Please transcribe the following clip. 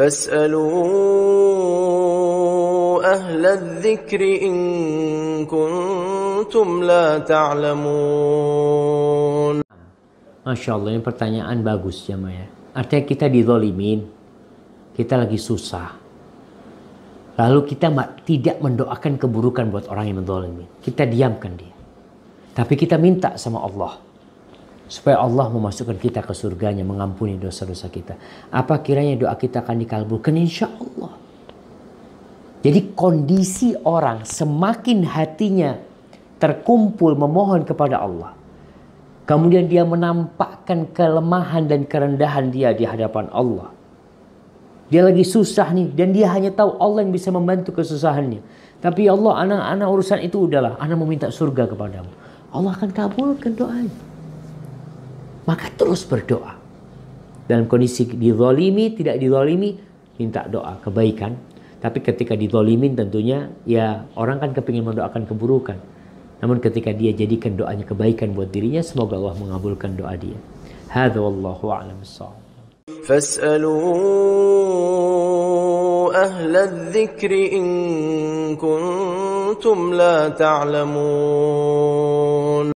فاسألوا أهل الذكر إن kuntum la ta'lamun. Masya Allah ini pertanyaan bagus ya Maya. Artinya kita didolimin, kita lagi susah. Lalu kita tidak mendoakan keburukan buat orang yang mendolimi. Kita diamkan dia. Tapi kita minta sama Allah supaya Allah memasukkan kita ke surganya mengampuni dosa-dosa kita apa kiranya doa kita akan dikabulkan insya Allah jadi kondisi orang semakin hatinya terkumpul memohon kepada Allah kemudian dia menampakkan kelemahan dan kerendahan dia di hadapan Allah dia lagi susah nih dan dia hanya tahu Allah yang bisa membantu kesusahannya tapi ya Allah anak-anak urusan itu udahlah anak meminta surga kepadamu Allah akan kabulkan doanya maka terus berdoa. Dalam kondisi didolimi, tidak didolimi, minta doa kebaikan. Tapi ketika didolimin tentunya ya orang kan kepingin mendoakan keburukan. Namun ketika dia jadikan doanya kebaikan buat dirinya, semoga Allah mengabulkan doa dia. Hadza wallahu a'lam فاسألوا أهل الذكر in kuntum la ta'lamun.